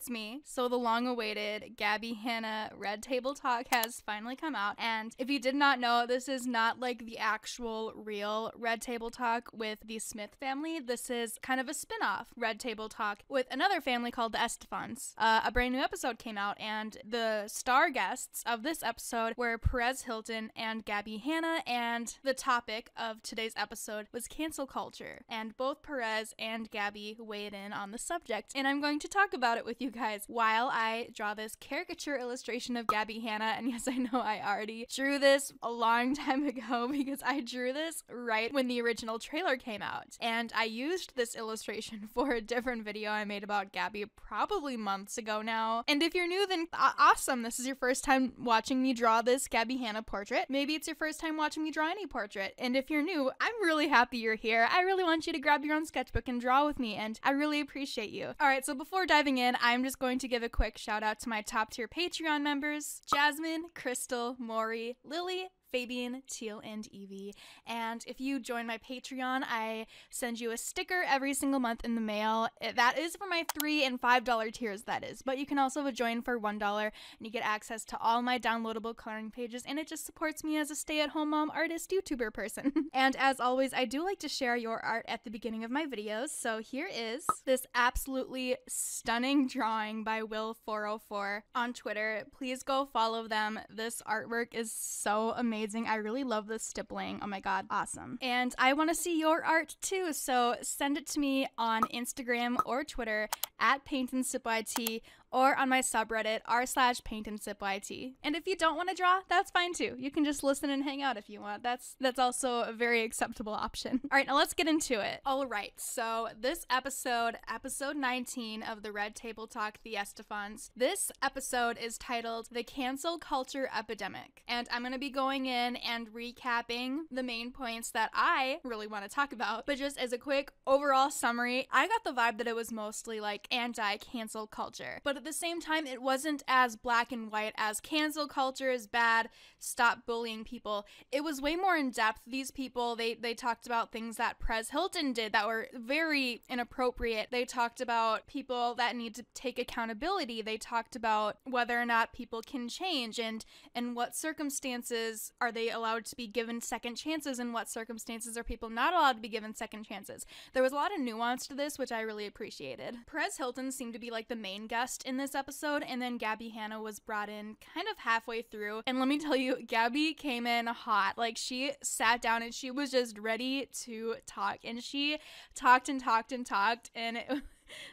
it's me. So the long awaited Gabby Hanna Red Table Talk has finally come out. And if you did not know, this is not like the actual real Red Table Talk with the Smith family. This is kind of a spin off Red Table Talk with another family called the Estefans. Uh, a brand new episode came out, and the star guests of this episode were Perez Hilton and Gabby Hanna. And the topic of today's episode was cancel culture. And both Perez and Gabby weighed in on the subject. And I'm going to talk about it with you you guys while I draw this caricature illustration of Gabby Hanna. And yes, I know I already drew this a long time ago because I drew this right when the original trailer came out. And I used this illustration for a different video I made about Gabby probably months ago now. And if you're new, then awesome. This is your first time watching me draw this Gabby Hanna portrait. Maybe it's your first time watching me draw any portrait. And if you're new, I'm really happy you're here. I really want you to grab your own sketchbook and draw with me, and I really appreciate you. All right, so before diving in, I'm I'm just going to give a quick shout out to my top tier Patreon members Jasmine, Crystal, Maury, Lily, Fabian, Teal, and Evie. And if you join my Patreon, I send you a sticker every single month in the mail. That is for my three and five dollar tiers, that is. But you can also join for one dollar and you get access to all my downloadable coloring pages, and it just supports me as a stay at home mom artist YouTuber person. and as always, I do like to share your art at the beginning of my videos. So here is this absolutely stunning drawing by Will404 on Twitter. Please go follow them. This artwork is so amazing amazing. I really love this stippling. Oh my God, awesome. And I want to see your art too. So send it to me on Instagram or Twitter at Paint and Sip YT or on my subreddit r slash paint and sip yt. And if you don't want to draw, that's fine too. You can just listen and hang out if you want. That's that's also a very acceptable option. All right, now let's get into it. All right, so this episode, episode 19 of the Red Table Talk The estefans this episode is titled "The Cancel Culture Epidemic," and I'm gonna be going in and recapping the main points that I really want to talk about. But just as a quick overall summary, I got the vibe that it was mostly like anti-cancel culture, but at the same time, it wasn't as black and white as cancel culture is bad, stop bullying people. It was way more in depth. These people, they, they talked about things that Prez Hilton did that were very inappropriate. They talked about people that need to take accountability. They talked about whether or not people can change and and what circumstances are they allowed to be given second chances and what circumstances are people not allowed to be given second chances. There was a lot of nuance to this, which I really appreciated. Prez Hilton seemed to be like the main guest in this episode, and then Gabby Hanna was brought in kind of halfway through. And let me tell you, Gabby came in hot. Like she sat down and she was just ready to talk, and she talked and talked and talked, and. It,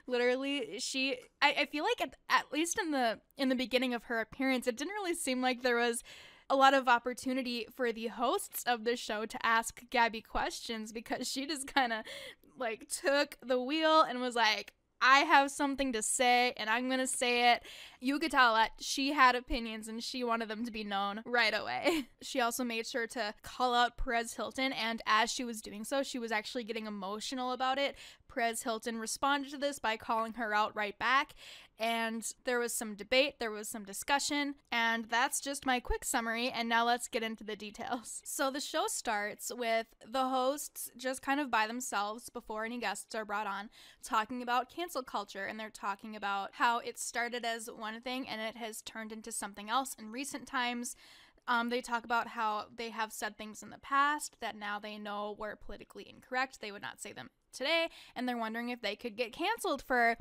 literally she I, I feel like at, at least in the in the beginning of her appearance it didn't really seem like there was a lot of opportunity for the hosts of the show to ask Gabby questions because she just kind of like took the wheel and was like, I have something to say and I'm going to say it. You could tell that she had opinions and she wanted them to be known right away. She also made sure to call out Perez Hilton, and as she was doing so, she was actually getting emotional about it. Perez Hilton responded to this by calling her out right back, and there was some debate, there was some discussion, and that's just my quick summary. And now let's get into the details. So the show starts with the hosts just kind of by themselves before any guests are brought on talking about cancel culture, and they're talking about how it started as one thing and it has turned into something else in recent times. Um, they talk about how they have said things in the past that now they know were politically incorrect. They would not say them today, and they're wondering if they could get canceled for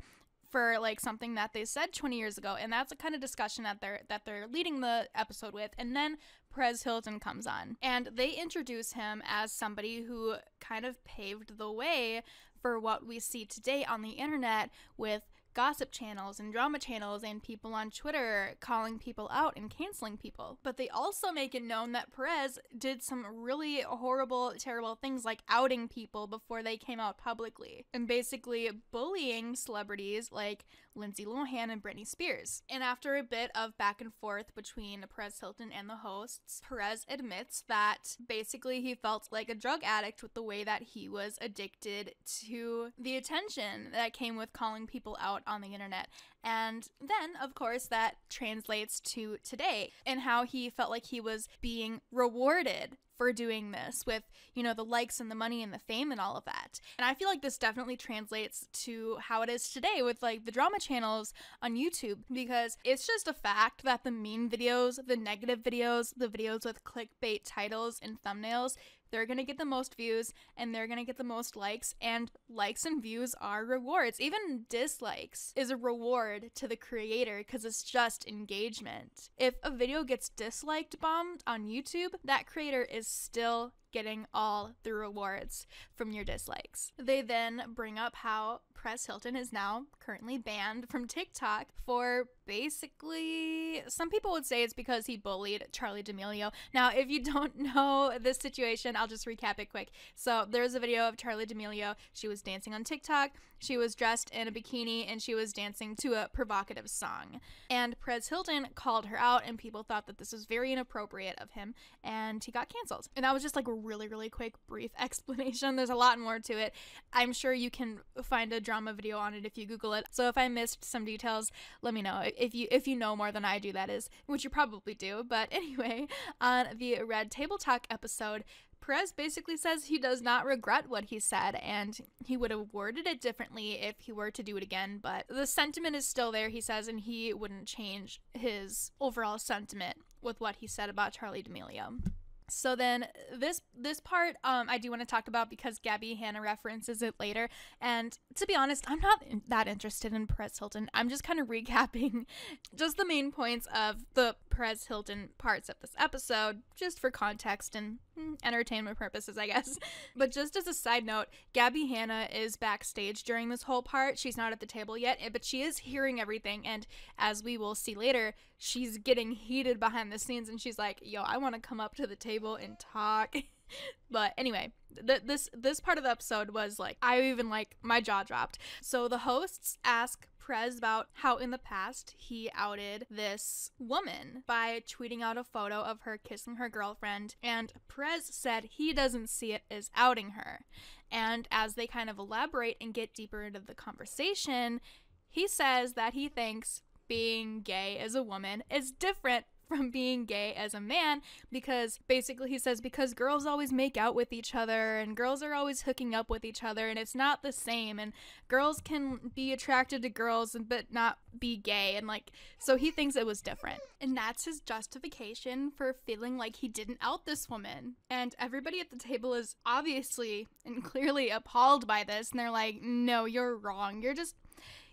for like something that they said 20 years ago and that's the kind of discussion that they're that they're leading the episode with and then Prez Hilton comes on and they introduce him as somebody who kind of paved the way for what we see today on the internet with gossip channels and drama channels and people on Twitter calling people out and canceling people. But they also make it known that Perez did some really horrible, terrible things like outing people before they came out publicly and basically bullying celebrities like Lindsay Lohan and Britney Spears. And after a bit of back and forth between Perez Hilton and the hosts, Perez admits that basically he felt like a drug addict with the way that he was addicted to the attention that came with calling people out on the internet. And then, of course, that translates to today and how he felt like he was being rewarded for doing this with, you know, the likes and the money and the fame and all of that. And I feel like this definitely translates to how it is today with like the drama channels on YouTube because it's just a fact that the mean videos, the negative videos, the videos with clickbait titles and thumbnails they're going to get the most views and they're going to get the most likes. And likes and views are rewards. Even dislikes is a reward to the creator because it's just engagement. If a video gets disliked bombed on YouTube, that creator is still getting all the rewards from your dislikes. They then bring up how Press Hilton is now currently banned from TikTok for basically, some people would say it's because he bullied Charlie D'Amelio. Now, if you don't know this situation, I'll just recap it quick. So, there's a video of Charlie D'Amelio. She was dancing on TikTok. She was dressed in a bikini and she was dancing to a provocative song. And prez Hilton called her out, and people thought that this was very inappropriate of him, and he got canceled. And that was just like a really, really quick, brief explanation. There's a lot more to it. I'm sure you can find a drama video on it if you Google it. So, if I missed some details, let me know if you if you know more than I do, that is, which you probably do. But anyway, on the Red Table Talk episode, Perez basically says he does not regret what he said and he would have worded it differently if he were to do it again, but the sentiment is still there, he says, and he wouldn't change his overall sentiment with what he said about Charlie D'Amelio so then this this part um, I do want to talk about because Gabby Hanna references it later. And to be honest, I'm not that interested in Perez Hilton. I'm just kind of recapping just the main points of the Perez Hilton parts of this episode, just for context and entertainment purposes, I guess. But just as a side note, Gabby Hanna is backstage during this whole part. She's not at the table yet, eh, but she is hearing everything. And as we will see later, she's getting heated behind the scenes and she's like, yo, I want to come up to the table and talk. but anyway, th- this this part of the episode was like I even like my jaw dropped. So the hosts ask Prez about how in the past he outed this woman by tweeting out a photo of her kissing her girlfriend, and Prez said he doesn't see it as outing her. And as they kind of elaborate and get deeper into the conversation, he says that he thinks being gay as a woman is different from being gay as a man because basically he says because girls always make out with each other and girls are always hooking up with each other and it's not the same and girls can be attracted to girls but not be gay and like so he thinks it was different and that's his justification for feeling like he didn't out this woman and everybody at the table is obviously and clearly appalled by this and they're like no you're wrong you're just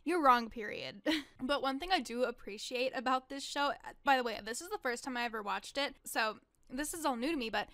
you're wrong, period. but one thing I do appreciate about this show, by the way, this is the first time I ever watched it, so this is all new to me, but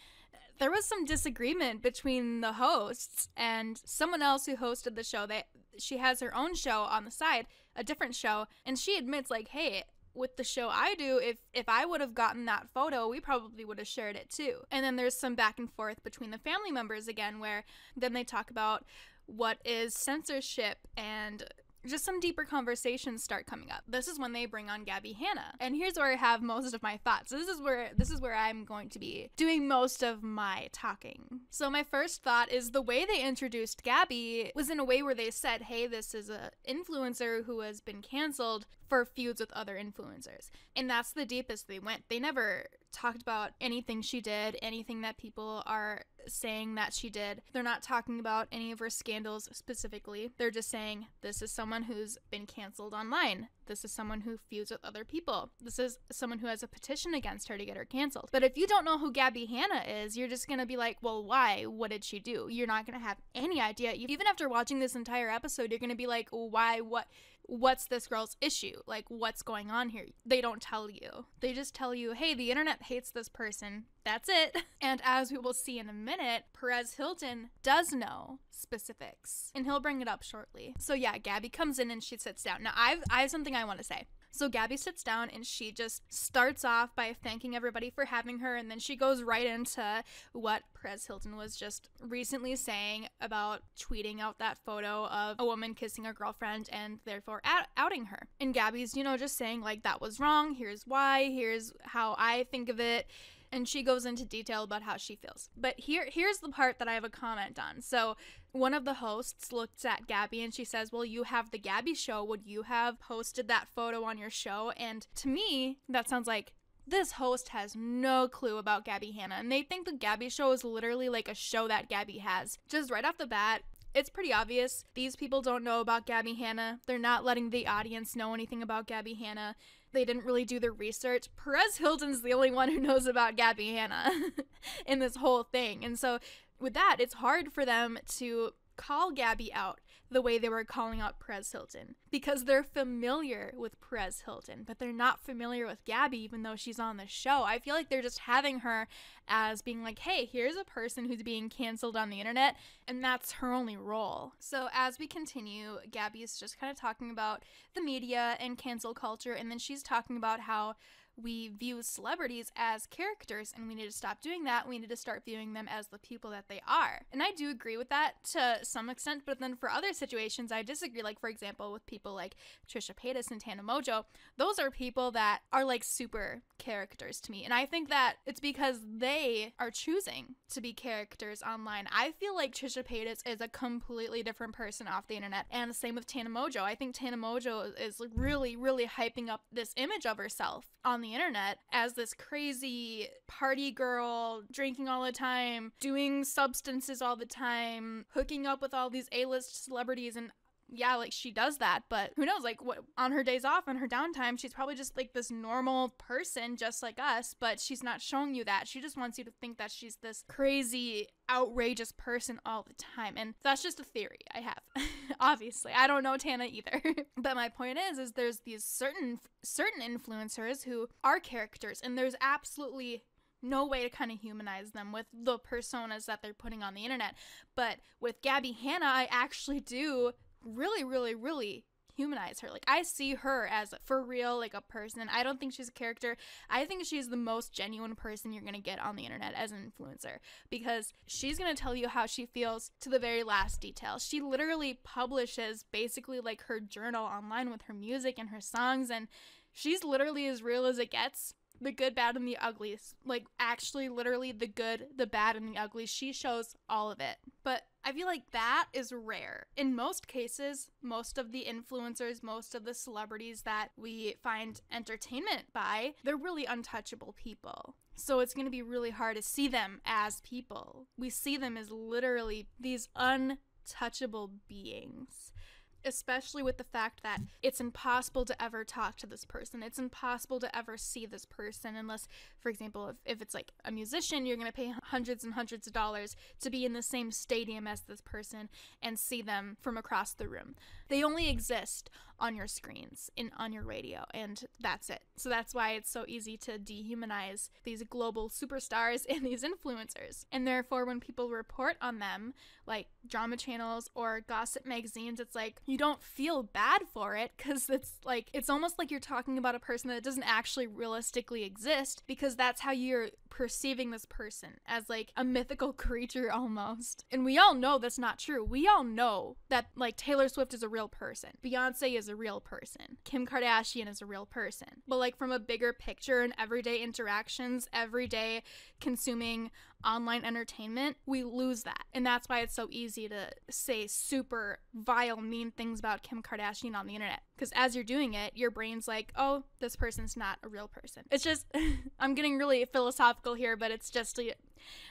there was some disagreement between the hosts and someone else who hosted the show. That she has her own show on the side, a different show, and she admits like, "Hey, with the show I do, if if I would have gotten that photo, we probably would have shared it too." And then there's some back and forth between the family members again where then they talk about what is censorship and just some deeper conversations start coming up. This is when they bring on Gabby Hanna. And here's where I have most of my thoughts. This is where this is where I'm going to be doing most of my talking. So my first thought is the way they introduced Gabby was in a way where they said, "Hey, this is a influencer who has been canceled for feuds with other influencers." And that's the deepest they went. They never talked about anything she did, anything that people are saying that she did. They're not talking about any of her scandals specifically. They're just saying this is someone who's been canceled online. This is someone who feuds with other people. This is someone who has a petition against her to get her canceled. But if you don't know who Gabby Hanna is, you're just going to be like, well, why? What did she do? You're not going to have any idea. Even after watching this entire episode, you're going to be like, why? What? what's this girl's issue? Like, what's going on here? They don't tell you. They just tell you, hey, the internet hates this person. That's it. And as we will see in a minute, Perez Hilton does know specifics, and he'll bring it up shortly. So yeah, Gabby comes in and she sits down. Now, I've I have something I want to say. So Gabby sits down and she just starts off by thanking everybody for having her, and then she goes right into what Perez Hilton was just recently saying about tweeting out that photo of a woman kissing her girlfriend and therefore out- outing her. And Gabby's, you know, just saying, like, that was wrong, here's why, here's how I think of it and she goes into detail about how she feels. But here here's the part that I have a comment on. So one of the hosts looks at Gabby and she says, Well, you have the Gabby show. Would you have posted that photo on your show? And to me, that sounds like this host has no clue about Gabby Hanna, and they think the Gabby show is literally like a show that Gabby has. Just right off the bat, it's pretty obvious. These people don't know about Gabby Hanna. They're not letting the audience know anything about Gabby Hanna they didn't really do their research. Perez Hilton's the only one who knows about Gabby Hanna in this whole thing. And so with that, it's hard for them to call Gabby out the way they were calling out Perez Hilton because they're familiar with Perez Hilton, but they're not familiar with Gabby, even though she's on the show. I feel like they're just having her as being like, hey, here's a person who's being canceled on the internet, and that's her only role. So as we continue, Gabby is just kind of talking about the media and cancel culture, and then she's talking about how we view celebrities as characters and we need to stop doing that. We need to start viewing them as the people that they are. And I do agree with that to some extent, but then for other situations, I disagree. Like, for example, with people like Trisha Paytas and Tana Mojo, those are people that are like super characters to me. And I think that it's because they are choosing to be characters online. I feel like Trisha Paytas is a completely different person off the internet. And the same with Tana Mojo. I think Tana Mojo is really, really hyping up this image of herself on on the internet as this crazy party girl, drinking all the time, doing substances all the time, hooking up with all these A list celebrities. And yeah, like she does that, but who knows? Like, what on her days off, and her downtime, she's probably just like this normal person, just like us, but she's not showing you that. She just wants you to think that she's this crazy, outrageous person all the time. And that's just a theory I have. Obviously, I don't know Tana either. but my point is is there's these certain certain influencers who are characters and there's absolutely no way to kind of humanize them with the personas that they're putting on the internet. But with Gabby Hanna, I actually do really, really, really humanize her. Like I see her as for real, like a person. I don't think she's a character. I think she's the most genuine person you're gonna get on the internet as an influencer because she's gonna tell you how she feels to the very last detail. She literally publishes basically like her journal online with her music and her songs and she's literally as real as it gets the good, bad, and the ugly. Like actually, literally, the good, the bad, and the ugly. She shows all of it. But I feel like that is rare. In most cases, most of the influencers, most of the celebrities that we find entertainment by, they're really untouchable people. So it's going to be really hard to see them as people. We see them as literally these untouchable beings especially with the fact that it's impossible to ever talk to this person. It's impossible to ever see this person unless, for example, if, if it's like a musician, you're going to pay hundreds and hundreds of dollars to be in the same stadium as this person and see them from across the room. They only exist on your screens and on your radio, and that's it. So that's why it's so easy to dehumanize these global superstars and these influencers. And therefore, when people report on them, like drama channels or gossip magazines, it's like you don't feel bad for it because it's like it's almost like you're talking about a person that doesn't actually realistically exist because that's how you're perceiving this person as like a mythical creature almost. And we all know that's not true. We all know that like Taylor Swift is a real real person. Beyonce is a real person. Kim Kardashian is a real person. But like from a bigger picture and everyday interactions, everyday consuming online entertainment, we lose that. And that's why it's so easy to say super vile, mean things about Kim Kardashian on the internet. Because as you're doing it, your brain's like, oh, this person's not a real person. It's just, I'm getting really philosophical here, but it's just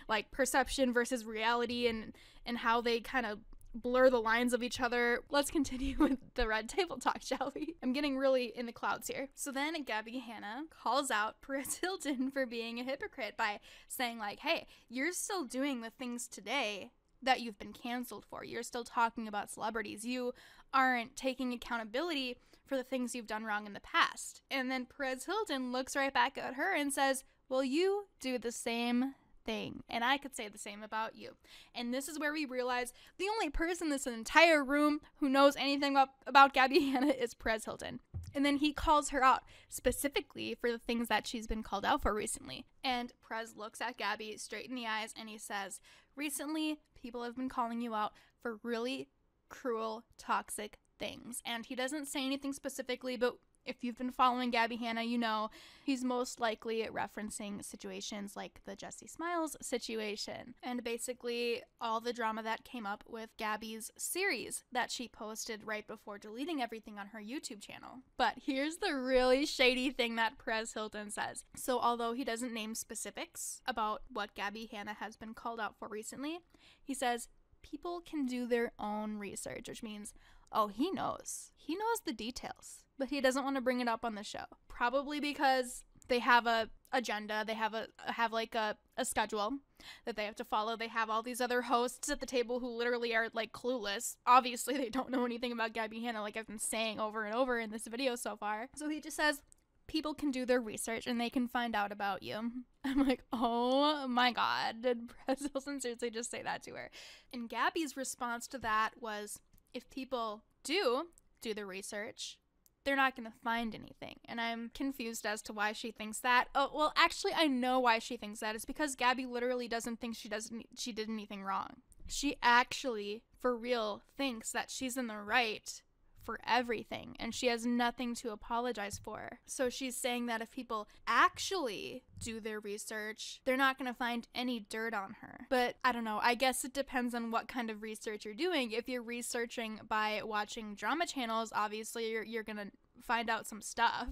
like perception versus reality and, and how they kind of blur the lines of each other. Let's continue with the red table talk, shall we? I'm getting really in the clouds here. So then Gabby Hanna calls out Perez Hilton for being a hypocrite by saying, like, hey, you're still doing the things today that you've been canceled for. You're still talking about celebrities. You aren't taking accountability for the things you've done wrong in the past. And then Perez Hilton looks right back at her and says, Will you do the same thing. And I could say the same about you. And this is where we realize the only person in this entire room who knows anything about, about Gabby Hanna is Perez Hilton. And then he calls her out specifically for the things that she's been called out for recently. And Prez looks at Gabby straight in the eyes and he says, Recently, people have been calling you out for really cruel, toxic things. And he doesn't say anything specifically, but if you've been following Gabby Hanna, you know he's most likely referencing situations like the Jesse Smiles situation and basically all the drama that came up with Gabby's series that she posted right before deleting everything on her YouTube channel. But here's the really shady thing that Perez Hilton says. So, although he doesn't name specifics about what Gabby Hanna has been called out for recently, he says people can do their own research, which means Oh, he knows. He knows the details, but he doesn't want to bring it up on the show. Probably because they have a agenda, they have a have like a, a schedule that they have to follow. They have all these other hosts at the table who literally are like clueless. Obviously, they don't know anything about Gabby Hanna like I've been saying over and over in this video so far. So he just says, people can do their research and they can find out about you. I'm like, oh my God, did Brazil seriously just say that to her? And Gabby's response to that was, if people do do the research, they're not going to find anything. And I'm confused as to why she thinks that. Oh, well, actually I know why she thinks that. It's because Gabby literally doesn't think she doesn't she did anything wrong. She actually for real thinks that she's in the right for everything and she has nothing to apologize for. So she's saying that if people actually do their research, they're not going to find any dirt on her. But I don't know, I guess it depends on what kind of research you're doing. If you're researching by watching drama channels, obviously you're, you're going to find out some stuff.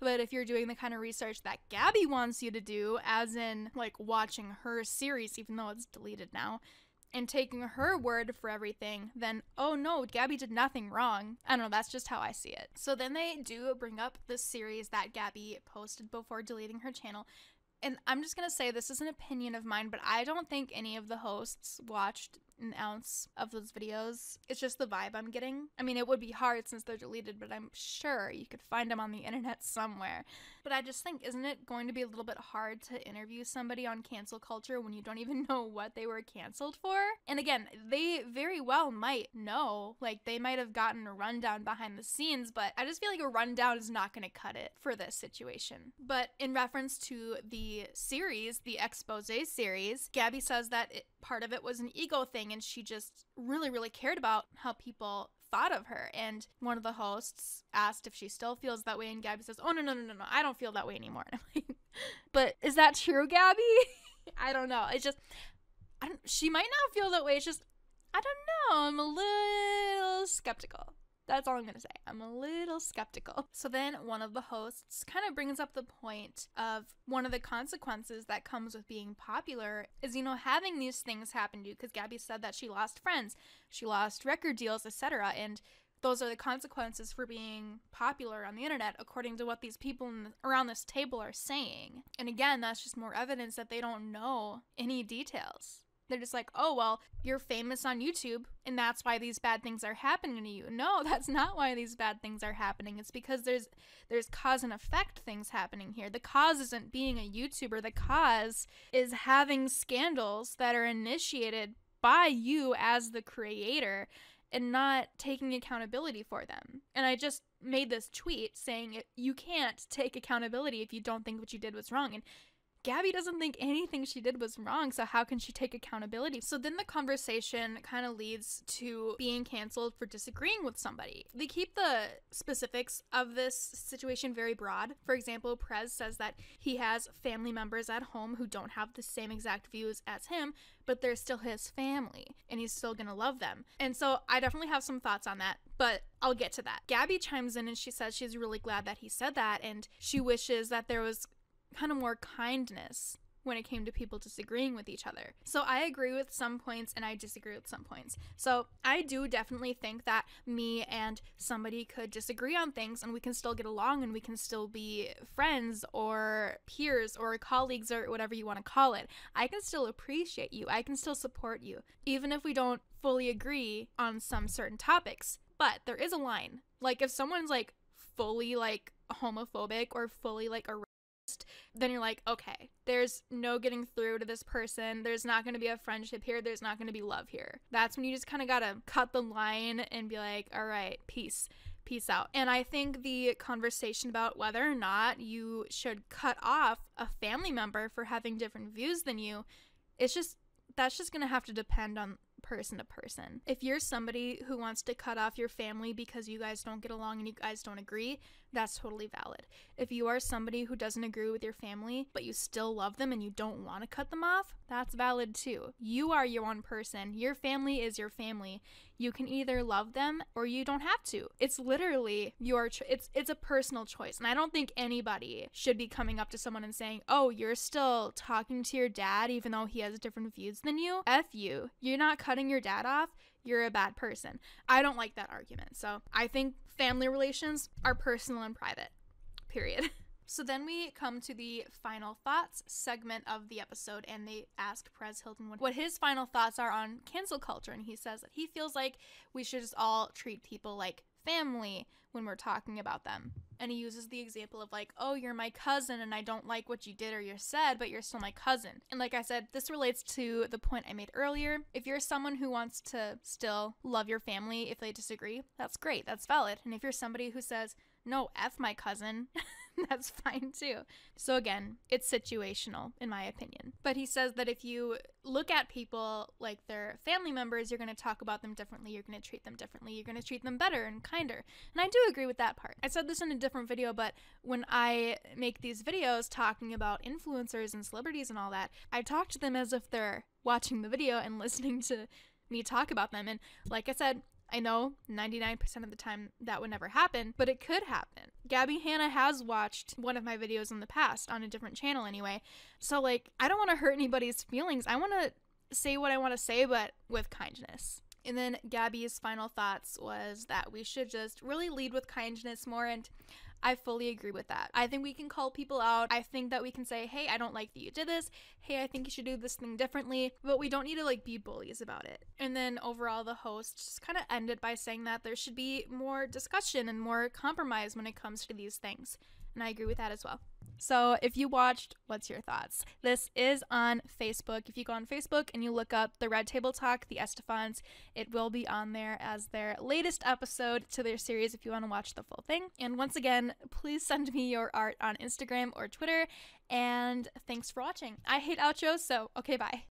But if you're doing the kind of research that Gabby wants you to do, as in like watching her series, even though it's deleted now, and taking her word for everything, then oh no, Gabby did nothing wrong. I don't know, that's just how I see it. So then they do bring up the series that Gabby posted before deleting her channel. And I'm just gonna say this is an opinion of mine, but I don't think any of the hosts watched an ounce of those videos. It's just the vibe I'm getting. I mean, it would be hard since they're deleted, but I'm sure you could find them on the internet somewhere. But I just think, isn't it going to be a little bit hard to interview somebody on cancel culture when you don't even know what they were canceled for? And again, they very well might know. Like, they might have gotten a rundown behind the scenes, but I just feel like a rundown is not going to cut it for this situation. But in reference to the series, the expose series, Gabby says that it, part of it was an ego thing and she just really really cared about how people thought of her and one of the hosts asked if she still feels that way and Gabby says, "Oh no no no no no, I don't feel that way anymore." And I'm like, "But is that true, Gabby?" I don't know. It's just I don't she might not feel that way. It's just I don't know. I'm a little skeptical. That's all I'm going to say. I'm a little skeptical. So then one of the hosts kind of brings up the point of one of the consequences that comes with being popular is, you know, having these things happen to you because Gabby said that she lost friends, she lost record deals, etc. And those are the consequences for being popular on the internet, according to what these people the, around this table are saying. And again, that's just more evidence that they don't know any details. They're just like, oh, well, you're famous on YouTube, and that's why these bad things are happening to you. No, that's not why these bad things are happening. It's because there's there's cause and effect things happening here. The cause isn't being a YouTuber. The cause is having scandals that are initiated by you as the creator and not taking accountability for them. And I just made this tweet saying you can't take accountability if you don't think what you did was wrong and Gabby doesn't think anything she did was wrong, so how can she take accountability? So then the conversation kind of leads to being canceled for disagreeing with somebody. They keep the specifics of this situation very broad. For example, Prez says that he has family members at home who don't have the same exact views as him, but they're still his family and he's still gonna love them. And so I definitely have some thoughts on that, but I'll get to that. Gabby chimes in and she says she's really glad that he said that and she wishes that there was kind of more kindness when it came to people disagreeing with each other. So I agree with some points and I disagree with some points. So I do definitely think that me and somebody could disagree on things and we can still get along and we can still be friends or peers or colleagues or whatever you want to call it. I can still appreciate you. I can still support you even if we don't fully agree on some certain topics. But there is a line. Like if someone's like fully like homophobic or fully like a then you're like, okay, there's no getting through to this person. There's not going to be a friendship here. There's not going to be love here. That's when you just kind of got to cut the line and be like, all right, peace peace out. And I think the conversation about whether or not you should cut off a family member for having different views than you, it's just that's just going to have to depend on person to person. If you're somebody who wants to cut off your family because you guys don't get along and you guys don't agree, that's totally valid. If you are somebody who doesn't agree with your family, but you still love them and you don't want to cut them off, that's valid too. You are your own person. Your family is your family. You can either love them or you don't have to. It's literally your cho- it's it's a personal choice. And I don't think anybody should be coming up to someone and saying, "Oh, you're still talking to your dad even though he has different views than you." F you. You're not cutting your dad off you're a bad person. I don't like that argument. So I think family relations are personal and private. Period. So then we come to the final thoughts segment of the episode, and they ask Perez Hilton what his final thoughts are on cancel culture. And he says that he feels like we should just all treat people like family when we're talking about them and he uses the example of like, "Oh, you're my cousin and I don't like what you did or you said, but you're still my cousin." And like I said, this relates to the point I made earlier. If you're someone who wants to still love your family if they disagree, that's great. That's valid. And if you're somebody who says, no, F my cousin. That's fine too. So, again, it's situational, in my opinion. But he says that if you look at people like their family members, you're going to talk about them differently. You're going to treat them differently. You're going to treat them better and kinder. And I do agree with that part. I said this in a different different video, but when I make these videos talking about influencers and celebrities and all that, I talk to them as if they're watching the video and listening to me talk about them. And like I said, I know 99% of the time that would never happen, but it could happen. Gabby Hanna has watched one of my videos in the past on a different channel anyway. So, like, I don't want to hurt anybody's feelings. I want to say what I want to say, but with kindness. And then Gabby's final thoughts was that we should just really lead with kindness more. And I fully agree with that. I think we can call people out. I think that we can say, hey, I don't like that you did this. Hey, I think you should do this thing differently. But we don't need to like be bullies about it. And then overall, the host just kind of ended by saying that there should be more discussion and more compromise when it comes to these things. And I agree with that as well. So if you watched, what's your thoughts? This is on Facebook. If you go on Facebook and you look up the Red Table Talk, the Estefans, it will be on there as their latest episode to their series if you want to watch the full thing. And once again, please send me your art on Instagram or Twitter. And thanks for watching. I hate outros, so okay, bye.